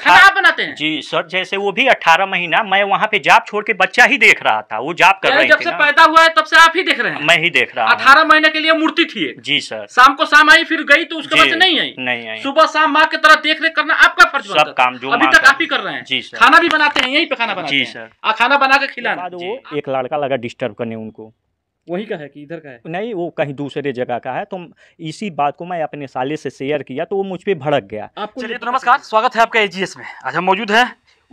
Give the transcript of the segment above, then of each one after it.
खाना बनाते हैं जी सर जैसे वो भी 18 महीना मैं वहाँ पे जाप छोड़ के बच्चा ही देख रहा था वो जाप कर रहे जब से पैदा हुआ है तब से आप ही देख रहे हैं मैं ही देख रहा हूँ अठारह महीने के लिए मूर्ति थी जी सर शाम को शाम आई फिर गई तो उसके बाद नहीं आई नहीं आई सुबह शाम माँ की तरह देख रेख करना आपका फर्ज सब काम जो अभी तक आप ही कर रहे हैं जी सर खाना भी बनाते हैं यही पे खाना बनाते हैं जी सर खाना बना के खिलाना एक लड़का लगा डिस्टर्ब करने उनको वहीं का है कि इधर का है नहीं वो कहीं दूसरे जगह का है तो इसी बात को मैं अपने साले से शेयर किया तो वो मुझ पर भड़क गया आपको चलिए तो नमस्कार स्वागत है आपका एजीएस में आज हम मौजूद हैं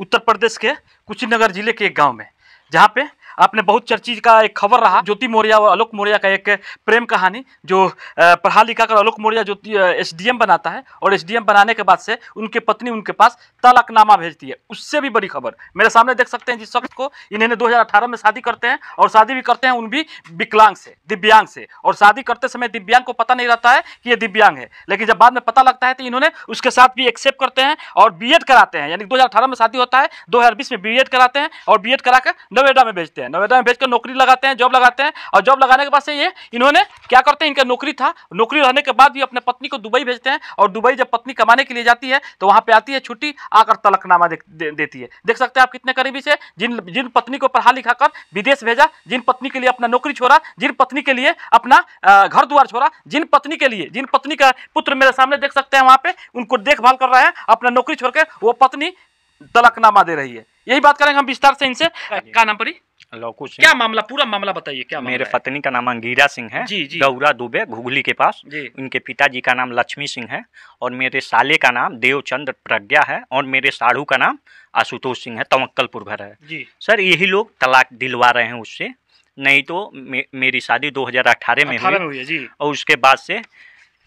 उत्तर प्रदेश के कुशीनगर जिले के एक गाँव में जहाँ पे आपने बहुत चर्चित का एक खबर रहा ज्योति मौर्या और आलोक मौर्या का एक प्रेम कहानी जो पढ़ा लिखा कर आलोक मौर्या ज्योति एस बनाता है और एस बनाने के बाद से उनके पत्नी उनके पास तलाकनामा भेजती है उससे भी बड़ी खबर मेरे सामने देख सकते हैं जिस वक्त को इन्होंने दो में शादी करते हैं और शादी भी करते हैं उन भी विकलांग से दिव्यांग से और शादी करते समय दिव्यांग को पता नहीं रहता है कि ये दिव्यांग है लेकिन जब बाद में पता लगता है तो इन्होंने उसके साथ भी एक्सेप्ट करते हैं और बी कराते हैं यानी दो में शादी होता है दो में बी कराते हैं और बी कराकर नोएडा में भेजते हैं हैं नवेदा में भेजकर नौकरी लगाते हैं जॉब लगाते हैं और जॉब लगाने के बाद से ये इन्होंने क्या करते हैं इनका नौकरी था नौकरी रहने के बाद भी अपने पत्नी को दुबई भेजते हैं और दुबई जब पत्नी कमाने के लिए जाती है तो वहाँ पर आती है छुट्टी आकर तलकनामा देती है देख सकते हैं आप कितने करीबी से जिन जिन पत्नी को पढ़ा लिखा कर विदेश भेजा जिन पत्नी के लिए अपना नौकरी छोड़ा जिन पत्नी के लिए अपना घर द्वार छोड़ा जिन पत्नी के लिए जिन पत्नी का पुत्र मेरे सामने देख सकते हैं वहाँ पर उनको देखभाल कर रहे हैं अपना नौकरी छोड़ के वो पत्नी तलकनामा दे रही है यही बात करेंगे हम विस्तार से इनसे का नाम पड़ी लौकुश क्या मामला पूरा मामला बताइए क्या मेरे पत्नी का नाम अंगीरा सिंह है जी जी गौरा दुबे घुगली के पास जी उनके पिताजी का नाम लक्ष्मी सिंह है और मेरे साले का नाम देवचंद प्रज्ञा है और मेरे साढ़ू का नाम आशुतोष सिंह है तवक्कलपुर घर है जी सर यही लोग तलाक दिलवा रहे हैं उससे नहीं तो मे, मेरी शादी 2018 में हुई है जी और उसके बाद से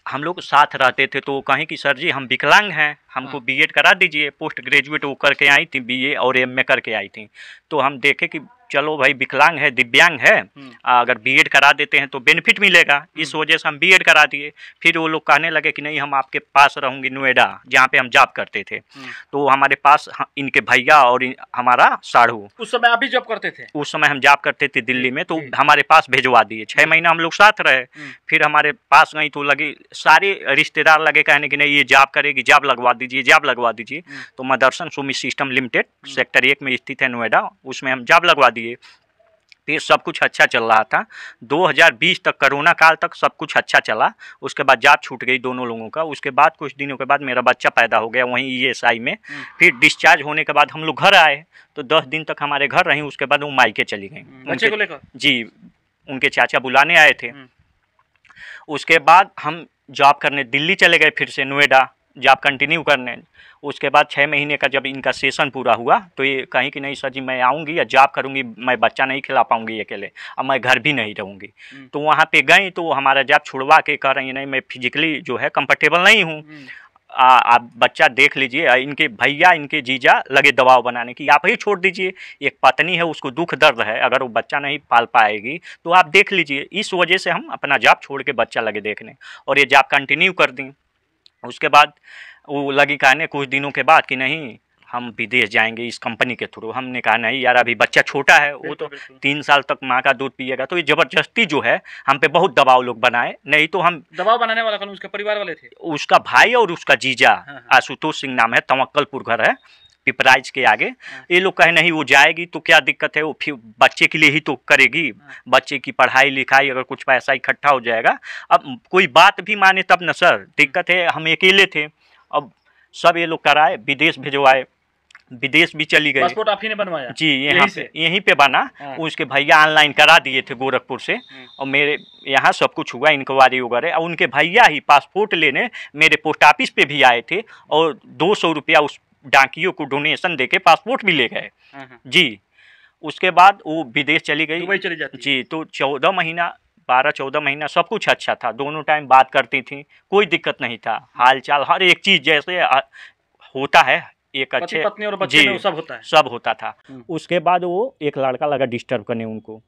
हम लोग साथ रहते थे तो वो कहें कि सर जी हम विकलांग हैं हमको बीएड हाँ। करा दीजिए पोस्ट ग्रेजुएट वो करके आई थी बीए और एमए करके आई थी तो हम देखे कि चलो भाई विकलांग है दिव्यांग है हम्म। अगर बीएड करा देते हैं तो बेनिफिट मिलेगा इस हम्म। वजह से हम बीएड करा दिए फिर वो लोग कहने लगे कि नहीं हम आपके पास रहूँगी नोएडा जहाँ पे हम जॉब करते थे हम्म। तो हमारे पास इनके भैया और हमारा साढ़ू उस समय आप भी जॉब करते थे उस समय हम जॉब करते थे दिल्ली में तो हमारे पास भेजवा दिए छः महीना हम लोग साथ रहे फिर हमारे पास गई तो लगी सारे रिश्तेदार लगे कहने की नहीं ये जॉब करेगी जॉब लगवा दीजिए जॉब लगवा दीजिए तो Motherson Sumi system limited sector एक में स्थित है नोएडा उसमें हम जॉब लगवा दिए फिर सब कुछ अच्छा चल रहा था 2020 तक कोरोना काल तक सब कुछ अच्छा चला उसके बाद जाप छूट गई दोनों लोगों का उसके बाद कुछ दिनों के बाद मेरा बच्चा पैदा हो गया वहीं ई e में हम्म। फिर डिस्चार्ज होने के बाद हम लोग घर आए तो दस दिन तक हमारे घर रहीं उसके बाद वो मायके चली गई हम्म। बच्चे को लेकर जी उनके चाचा बुलाने आए थे हम्म। उसके बाद हम जॉब करने दिल्ली चले गए फिर से नोएडा जॉब कंटिन्यू करने उसके बाद छः महीने का जब इनका सेशन पूरा हुआ तो ये कहीं कि नहीं सर जी मैं आऊँगी या जॉब करूँगी मैं बच्चा नहीं खिला पाऊँगी अकेले अब मैं घर भी नहीं रहूँगी हम्म। तो वहाँ पे गई तो हमारा जॉब छुड़वा के कह रही नहीं मैं फिजिकली जो है कंफर्टेबल नहीं हूँ हम्म। आप बच्चा देख लीजिए इनके भैया इनके जीजा लगे दबाव बनाने की आप ही छोड़ दीजिए एक पत्नी है उसको दुख दर्द है अगर वो बच्चा नहीं पाल पाएगी तो आप देख लीजिए इस वजह से हम अपना जाप छोड़ के बच्चा लगे देखने और ये जाप कंटिन्यू कर दें उसके बाद वो लगी कहने कुछ दिनों के बाद कि नहीं हम विदेश जाएंगे इस कंपनी के थ्रू हमने कहा नहीं यार अभी बच्चा छोटा है वो तो तीन साल तक माँ का दूध पिएगा तो ये जबरदस्ती जो है हम पे बहुत दबाव लोग बनाए नहीं तो हम दबाव बनाने वाला कौन उसके परिवार वाले थे उसका भाई और उसका जीजा हाँ हाँ। आशुतोष सिंह नाम है तवक्कलपुर घर है पिपराइज के आगे हाँ। ये लोग कहे नहीं वो जाएगी तो क्या दिक्कत है वो फिर बच्चे के लिए ही तो करेगी हाँ। बच्चे की पढ़ाई लिखाई अगर कुछ पैसा इकट्ठा हो जाएगा अब कोई बात भी माने तब ना सर हाँ। दिक्कत है हम अकेले थे अब सब ये लोग कराए विदेश भिजवाए विदेश भी चली गई पासपोर्ट आप ही ने बनवाया जी यहाँ पे यहीं पे बना उसके भैया ऑनलाइन करा दिए थे गोरखपुर से और मेरे यहाँ सब कुछ हुआ इंक्वायरी वगैरह और उनके भैया ही पासपोर्ट लेने मेरे पोस्ट ऑफिस पे भी आए थे और दो सौ रुपया उस डाकियों को डोनेशन दे के पासपोर्ट भी ले गए हाँ, हाँ। जी उसके बाद वो विदेश चली गई दुबई चली जाती जी तो चौदह महीना बारह चौदह महीना सब कुछ अच्छा था दोनों टाइम बात करती थी कोई दिक्कत नहीं था हालचाल हर एक चीज जैसे होता है एक अच्छे पत्नी और बच्चे में सब होता है सब होता था हम्म। उसके बाद वो एक लड़का लगा डिस्टर्ब करने उनको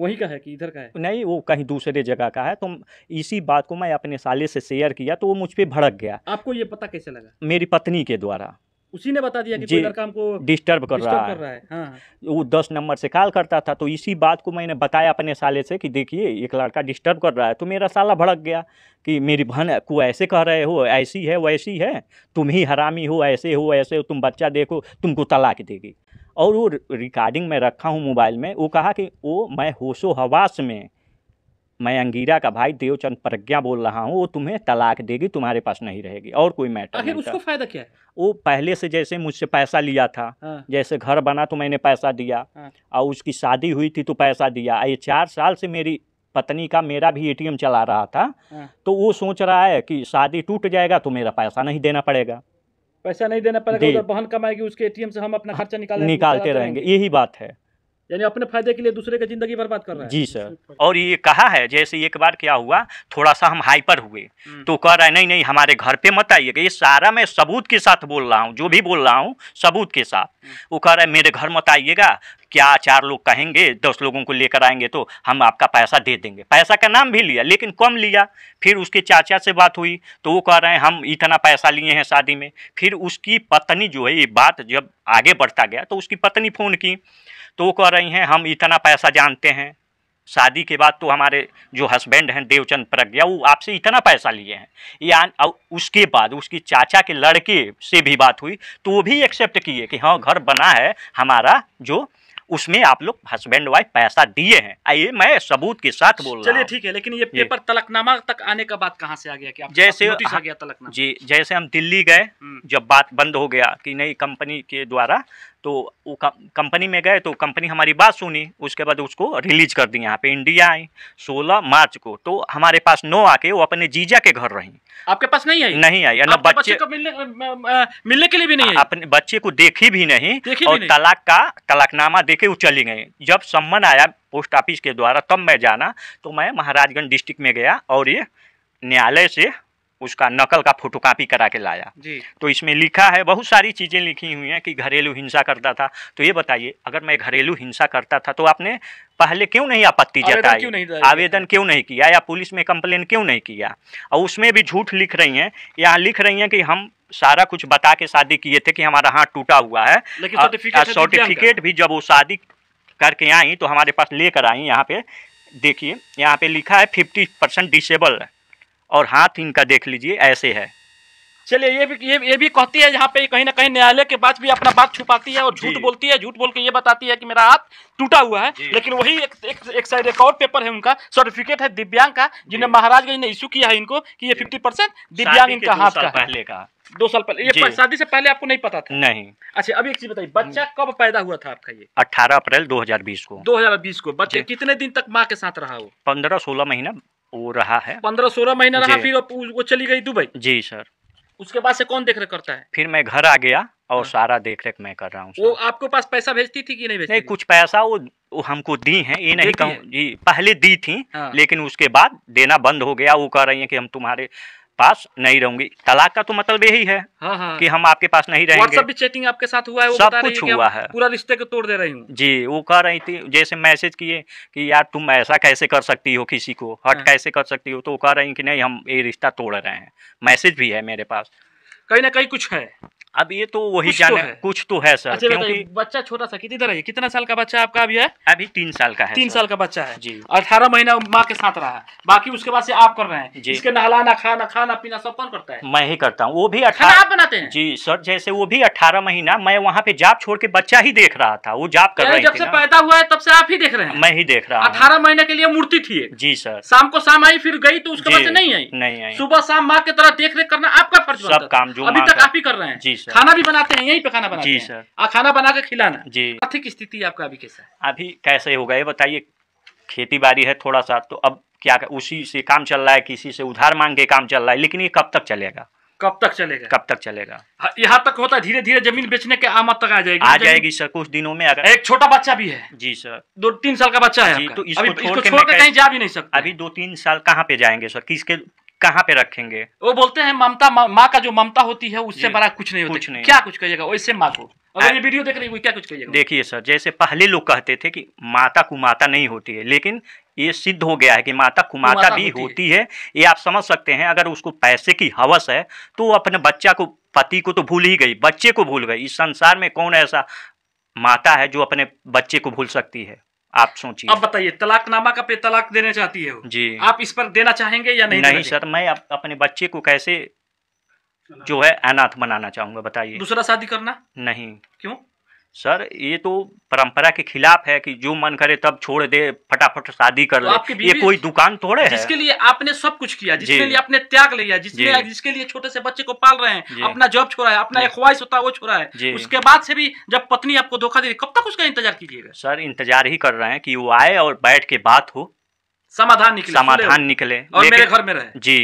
वही का है कि इधर का है नहीं वो कहीं दूसरे जगह का है तो इसी बात को मैं अपने साले से शेयर किया तो वो मुझ पर भड़क गया आपको ये पता कैसे लगा मेरी पत्नी के द्वारा उसी ने बता दिया कि कोई लड़का हमको डिस्टर्ब कर, कर रहा है हाँ। वो दस नंबर से कॉल करता था तो इसी बात को मैंने बताया अपने साले से कि देखिए एक लड़का डिस्टर्ब कर रहा है तो मेरा साला भड़क गया कि मेरी बहन को ऐसे कह रहे हो ऐसी है वैसी है तुम ही हरामी हो ऐसे हो ऐसे हो तुम बच्चा देखो तुमको तलाक देगी और वो रिकॉर्डिंग में रखा हूँ मोबाइल में वो कहा कि वो मैं होशो हवास में मैं अंगीरा का भाई देवचंद प्रज्ञा बोल रहा हूँ वो तुम्हें तलाक देगी तुम्हारे पास नहीं रहेगी और कोई मैटर आखिर उसको फायदा क्या है वो पहले से जैसे मुझसे पैसा लिया था हाँ। जैसे घर बना तो मैंने पैसा दिया हाँ। और उसकी शादी हुई थी तो पैसा दिया ये चार साल से मेरी पत्नी का मेरा भी एटीएम चला रहा था हाँ। तो वो सोच रहा है कि शादी टूट जाएगा तो मेरा पैसा नहीं देना पड़ेगा पैसा नहीं देना पड़ेगा बहन कमाएगी उसके ए से हम अपना हाँ, खर्चा निकाल निकालते रहेंगे यही बात है यानी अपने फायदे के लिए दूसरे की जिंदगी बर्बाद कर रहे हैं जी सर और ये कहा है जैसे एक बार क्या हुआ थोड़ा सा हम हाइपर हुए हम्म। तो कह रहे नहीं नहीं हमारे घर पे मत आइएगा ये सारा मैं सबूत के साथ बोल रहा हूँ जो भी बोल रहा हूँ सबूत के साथ हम्म। वो कह रहा है मेरे घर मत आइएगा क्या चार लोग कहेंगे दस लोगों को लेकर आएंगे तो हम आपका पैसा दे देंगे पैसा का नाम भी लिया लेकिन कम लिया फिर उसके चाचा से बात हुई तो वो कह रहे हैं हम इतना पैसा लिए हैं शादी में फिर उसकी पत्नी जो है ये बात जब आगे बढ़ता गया तो उसकी पत्नी फ़ोन की तो वो कह रही हैं हम इतना पैसा जानते हैं शादी के बाद तो हमारे जो हस्बैंड हैं देवचंद प्रज्ञा वो आपसे इतना पैसा लिए हैं या उसके बाद उसकी चाचा के लड़के से भी बात हुई तो वो भी एक्सेप्ट किए कि हाँ घर बना है हमारा जो उसमें आप लोग हस्बैंड वाइफ पैसा दिए हैं ये मैं सबूत के साथ बोल रहा चलिए ठीक है लेकिन ये पेपर तलकनामा तक आने का बात कहाँ से आ गया कि आप जैसे आ हाँ, गया तलकनामा जी जैसे हम दिल्ली गए हम्म। जब बात बंद हो गया कि नई कंपनी के द्वारा तो वो कंपनी में गए तो कंपनी हमारी बात सुनी उसके बाद उसको रिलीज कर दी यहाँ पे इंडिया आई सोलह मार्च को तो हमारे पास नो आके वो अपने जीजा के घर रही आपके पास नहीं आई नहीं आई बच्चे, बच्चे को मिलने, मिलने के लिए भी नहीं अपने बच्चे को देखी भी नहीं देखी और तलाक का तलाकनामा देखे वो चली गई जब सम्मन आया पोस्ट ऑफिस के द्वारा तब मैं जाना तो मैं महाराजगंज डिस्ट्रिक्ट में गया और ये न्यायालय से उसका नकल का फोटोकॉपी करा के लाया जी तो इसमें लिखा है बहुत सारी चीज़ें लिखी हुई हैं कि घरेलू हिंसा करता था तो ये बताइए अगर मैं घरेलू हिंसा करता था तो आपने पहले क्यों नहीं आपत्ति जताई आवेदन क्यों नहीं किया या पुलिस में कंप्लेन क्यों नहीं किया और उसमें भी झूठ लिख रही हैं यहाँ लिख रही हैं कि हम सारा कुछ बता के शादी किए थे कि हमारा हाथ टूटा हुआ है सर्टिफिकेट भी जब वो शादी करके आई तो हमारे पास लेकर आई यहाँ पे देखिए यहाँ पे लिखा है फिफ्टी परसेंट डिसेबल है और हाथ इनका देख लीजिए ऐसे है चलिए ये भी ये, ये भी कहती है यहाँ पे कहीं ना कहीं न्यायालय के बाद भी अपना बात छुपाती है और झूठ बोलती है झूठ बोल के ये बताती है कि मेरा हाथ टूटा हुआ है लेकिन वही एक एक, एक साइड एक और पेपर है उनका सर्टिफिकेट है दिव्यांग का जिन्हें महाराजगंज ने इश्यू किया है इनको कि ये फिफ्टी परसेंट दिव्यांग इनका हाथ का पहले का दो साल पहले ये शादी से पहले आपको नहीं पता था नहीं अच्छा अभी एक चीज बताइए बच्चा हम्म। कब पैदा हुआ था आपका ये अठारह अप्रैल दो को दो को बच्चे कितने दिन तक माँ के साथ रहा हो पंद्रह सोलह महीना वो रहा है पंद्रह सोलह महीना रहा फिर वो चली गई दुबई जी सर उसके बाद से कौन देख रेख करता है फिर मैं घर आ गया और हाँ। सारा देख रेख मैं कर रहा हूँ वो आपके पास पैसा भेजती थी कि नहीं भेजती नहीं कुछ पैसा वो, वो हमको दी है ये नहीं कहूँ जी पहले दी थी हाँ। लेकिन उसके बाद देना बंद हो गया वो कह रही है कि हम तुम्हारे पास नहीं रहूंगी तलाक का तो मतलब यही है हाँ हाँ। कि हम आपके पास नहीं रहेंगे भी आपके साथ हुआ है वो सब बता कुछ रही हुआ है पूरा रिश्ते को तोड़ दे रही हूँ जी वो कह रही थी जैसे मैसेज किए कि यार तुम ऐसा कैसे कर सकती हो किसी को हट हाँ। कैसे कर सकती हो तो वो कह रही कि नहीं हम ये रिश्ता तोड़ रहे हैं मैसेज भी है मेरे पास कहीं ना कहीं कुछ है अब ये तो वही तो जाने तो कुछ तो है सर अच्छा क्योंकि बच्चा छोटा सा कितनी तरह है कितना साल का बच्चा आपका अभी है अभी तीन साल का है तीन साल का बच्चा है जी अठारह महीना माँ के साथ रहा बाकी उसके बाद से आप कर रहे हैं जी इसके नहलाना खाना खाना पीना सब कौन करता है मैं ही करता हूँ वो भी अठारह आप बनाते हैं जी सर जैसे वो भी अठारह महीना मैं वहाँ पे जाप छोड़ के बच्चा ही देख रहा था वो जाप कर रहा जब से पैदा हुआ है तब से आप ही देख रहे हैं मैं ही देख रहा हूँ अठारह महीने के लिए मूर्ति थी जी सर शाम को शाम आई फिर गई तो उसके बाद नहीं आई नहीं आई सुबह शाम माँ की तरह देख रेख करना आपका फर्ज सब काम जो अभी तक आप ही कर रहे हैं जी खाना भी बनाते हैं यहीं पे खाना बनाते जी सर खाना बना के खिलाना जी आर्थिक स्थिति आपका अभी कैसा है अभी कैसे होगा ये बताइए खेती बाड़ी है थोड़ा सा तो अब क्या उसी से काम चल रहा है किसी से उधार मांग के काम चल रहा है लेकिन ये कब तक चलेगा कब तक चलेगा कब तक चलेगा हाँ, यहाँ तक होता है धीरे धीरे जमीन बेचने के आमद तक आ जाएगी आ जाएगी सर कुछ दिनों में अगर एक छोटा बच्चा भी है जी सर दो तीन साल का बच्चा है तो इसको छोड़ के कहीं जा भी नहीं सकता अभी दो तीन साल कहाँ पे जाएंगे सर किसके कहाँ पे रखेंगे वो बोलते हैं ममता माँ मा का जो ममता होती है उससे बड़ा कुछ नहीं होता कुछ नहीं क्या कुछ कहिएगा वैसे माँ को अगर ये वीडियो देख रही हुई क्या कुछ कहिएगा देखिए सर जैसे पहले लोग कहते थे कि माता कुमाता नहीं होती है लेकिन ये सिद्ध हो गया है कि माता कुमाता भी होती, है।, है ये आप समझ सकते हैं अगर उसको पैसे की हवस है तो वो अपने बच्चा को पति को तो भूल ही गई बच्चे को भूल गई इस संसार में कौन ऐसा माता है जो अपने बच्चे को भूल सकती है आप सोचिए अब बताइए तलाकनामा का पे तलाक देना चाहती है जी आप इस पर देना चाहेंगे या नहीं नहीं सर मैं अपने बच्चे को कैसे जो है अनाथ बनाना चाहूंगा बताइए दूसरा शादी करना नहीं क्यों सर ये तो परंपरा के खिलाफ है कि जो मन करे तब छोड़ दे फटाफट शादी कर तो ले ये कोई दुकान थोड़े है जिसके लिए आपने सब कुछ किया जिसके लिए आपने त्याग लिया जिसके जिसके लिए छोटे से बच्चे को पाल रहे हैं अपना जॉब छोड़ा है अपना एक ख्वाहिश होता है वो छोड़ा है उसके बाद से भी जब पत्नी आपको धोखा दे कब तक उसका इंतजार कीजिएगा सर इंतजार ही कर रहे हैं कि वो आए और बैठ के बात हो समाधान निकले समाधान निकले और मेरे घर में रहे जी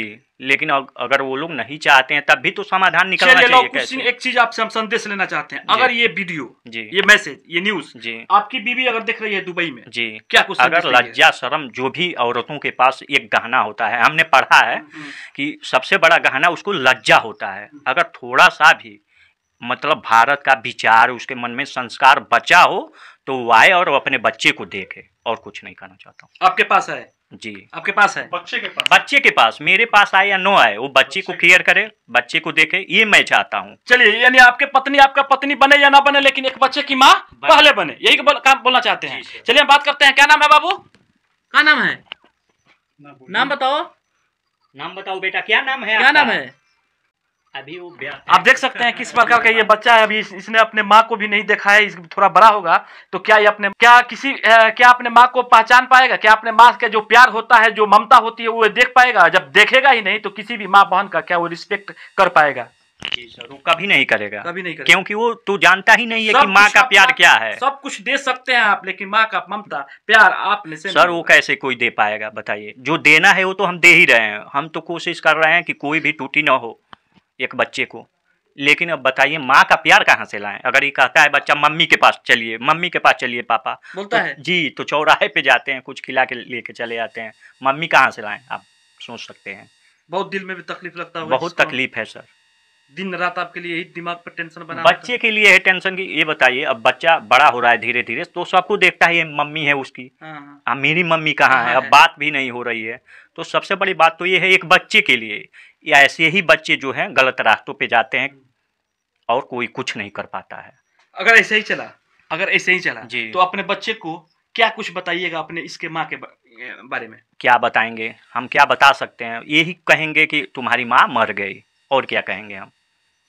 लेकिन अगर वो लोग नहीं चाहते हैं तब भी तो समाधान निकलना चाहिए कुछ एक चीज आपसे हम संदेश लेना चाहते हैं अगर ये वीडियो जी ये मैसेज ये न्यूज जी आपकी बीवी अगर देख रही है दुबई में जी क्या कुछ अगर लज्जा शर्म जो भी औरतों के पास एक गहना होता है हमने पढ़ा है हम्म, हम्म। कि सबसे बड़ा गहना उसको लज्जा होता है हम्म। अगर थोड़ा सा भी मतलब भारत का विचार उसके मन में संस्कार बचा हो तो वो आए और अपने बच्चे को देखे और कुछ नहीं करना चाहता हूँ आपके पास है जी आपके पास है बच्चे के पास बच्चे के पास मेरे पास आए या नो आए वो बच्चे, बच्चे को क्लियर करे बच्चे को देखे ये मैं चाहता हूँ चलिए यानी आपके पत्नी आपका पत्नी बने या ना बने लेकिन एक बच्चे की माँ पहले बने यही काम बोलना चाहते हैं चलिए हम बात करते हैं क्या नाम है बाबू क्या नाम है नाम बताओ नाम बताओ बेटा क्या नाम है क्या नाम है अभी वो आप देख सकते हैं किस प्रकार का ये बच्चा है अभी इसने अपने माँ को भी नहीं देखा है थोड़ा बड़ा होगा तो क्या ये अपने क्या किसी क्या अपने माँ को पहचान पाएगा क्या अपने माँ का जो प्यार होता है जो ममता होती है वो देख पाएगा जब देखेगा ही नहीं तो किसी भी माँ बहन का क्या वो रिस्पेक्ट कर पाएगा वो कभी नहीं करेगा कभी नहीं करेगा क्योंकि वो तू तो जानता ही नहीं है कि माँ का प्यार क्या है सब कुछ दे सकते हैं आप लेकिन माँ का ममता प्यार आपने से सर वो कैसे कोई दे पाएगा बताइए जो देना है वो तो हम दे ही रहे हैं हम तो कोशिश कर रहे हैं कि कोई भी टूटी ना हो एक बच्चे को लेकिन अब बताइए माँ का प्यार कहाँ से लाएं अगर ये कहता है बच्चा मम्मी के पास चलिए मम्मी के पास चलिए पापा बोलता तो, है जी तो चौराहे पे जाते हैं कुछ खिला के लेके चले जाते हैं मम्मी कहाँ से लाएं आप सोच सकते हैं बहुत दिल में भी तकलीफ लगता है बहुत तकलीफ है सर दिन रात आपके लिए ही दिमाग पर टेंशन बना बच्चे के लिए है टेंशन की ये बताइए अब बच्चा बड़ा हो रहा है धीरे धीरे तो सबको देखता है ये मम्मी है उसकी हाँ, हाँ। हाँ, मेरी मम्मी कहाँ है अब बात भी नहीं हो रही है तो सबसे बड़ी बात तो ये है एक बच्चे के लिए या ऐसे ही बच्चे जो हैं गलत रास्तों पे जाते हैं और कोई कुछ नहीं कर पाता है अगर ऐसे ही चला अगर ऐसे ही चला जी तो अपने बच्चे को क्या कुछ बताइएगा अपने इसके माँ के बारे में क्या बताएंगे हम क्या बता सकते हैं यही कहेंगे कि तुम्हारी माँ मर गई और क्या कहेंगे हम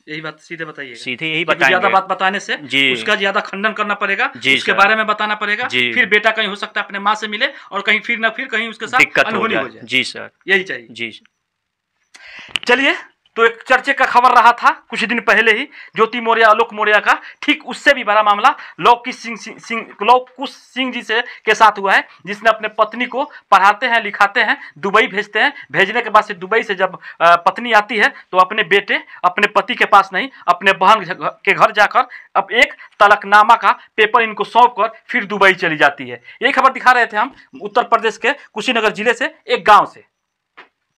यही बात सीधे बताइए सीधे यही बताएंगे ज्यादा बात बताने से जी उसका ज्यादा खंडन करना पड़ेगा जी उसके बारे में बताना पड़ेगा जी फिर बेटा कहीं हो सकता है अपने माँ से मिले और कहीं फिर ना फिर कहीं उसके साथ दिक्कत हो जाए जी सर यही चाहिए जी चलिए तो एक चर्चे का खबर रहा था कुछ दिन पहले ही ज्योति मौर्य आलोक मौर्या का ठीक उससे भी बड़ा मामला लौकी सिंह सिंह लौकुश सिंह जी से के साथ हुआ है जिसने अपने पत्नी को पढ़ाते हैं लिखाते हैं दुबई भेजते हैं भेजने के बाद से दुबई से जब पत्नी आती है तो अपने बेटे अपने पति के पास नहीं अपने बहन के घर जाकर अब एक तलकनामा का पेपर इनको सौंप कर फिर दुबई चली जाती है ये खबर दिखा रहे थे हम उत्तर प्रदेश के कुशीनगर जिले से एक गाँव से